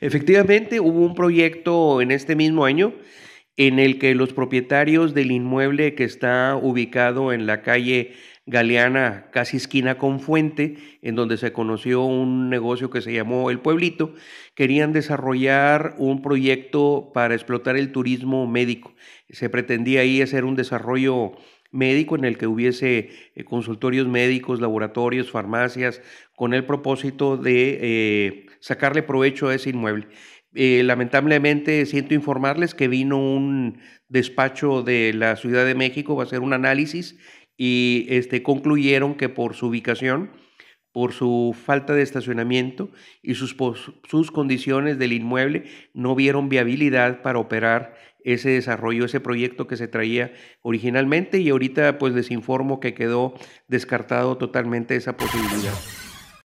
Efectivamente, hubo un proyecto en este mismo año en el que los propietarios del inmueble que está ubicado en la calle Galeana, casi esquina con Fuente, en donde se conoció un negocio que se llamó El Pueblito, querían desarrollar un proyecto para explotar el turismo médico. Se pretendía ahí hacer un desarrollo médico en el que hubiese eh, consultorios médicos, laboratorios, farmacias, con el propósito de eh, sacarle provecho a ese inmueble. Eh, lamentablemente siento informarles que vino un despacho de la Ciudad de México, va a hacer un análisis y este, concluyeron que por su ubicación por su falta de estacionamiento y sus, sus condiciones del inmueble no vieron viabilidad para operar ese desarrollo, ese proyecto que se traía originalmente y ahorita pues les informo que quedó descartado totalmente esa posibilidad.